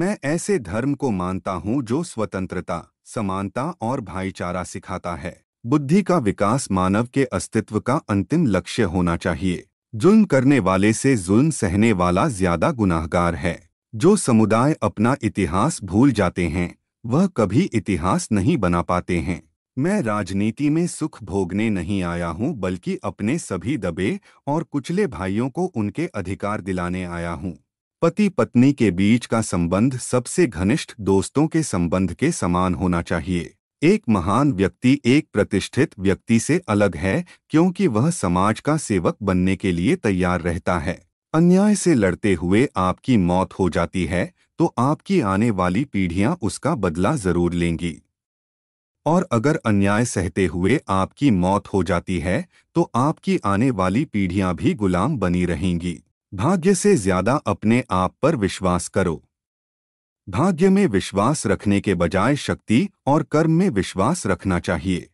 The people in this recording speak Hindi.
मैं ऐसे धर्म को मानता हूँ जो स्वतंत्रता समानता और भाईचारा सिखाता है बुद्धि का विकास मानव के अस्तित्व का अंतिम लक्ष्य होना चाहिए जुल्म करने वाले से जुल्म सहने वाला ज्यादा गुनाहगार है जो समुदाय अपना इतिहास भूल जाते हैं वह कभी इतिहास नहीं बना पाते हैं मैं राजनीति में सुख भोगने नहीं आया हूं बल्कि अपने सभी दबे और कुचले भाइयों को उनके अधिकार दिलाने आया हूं पति पत्नी के बीच का संबंध सबसे घनिष्ठ दोस्तों के संबंध के समान होना चाहिए एक महान व्यक्ति एक प्रतिष्ठित व्यक्ति से अलग है क्योंकि वह समाज का सेवक बनने के लिए तैयार रहता है अन्याय से लड़ते हुए आपकी मौत हो जाती है तो आपकी आने वाली पीढ़ियां उसका बदला जरूर लेंगी और अगर अन्याय सहते हुए आपकी मौत हो जाती है तो आपकी आने वाली पीढ़ियां भी गुलाम बनी रहेंगी भाग्य से ज्यादा अपने आप पर विश्वास करो भाग्य में विश्वास रखने के बजाय शक्ति और कर्म में विश्वास रखना चाहिए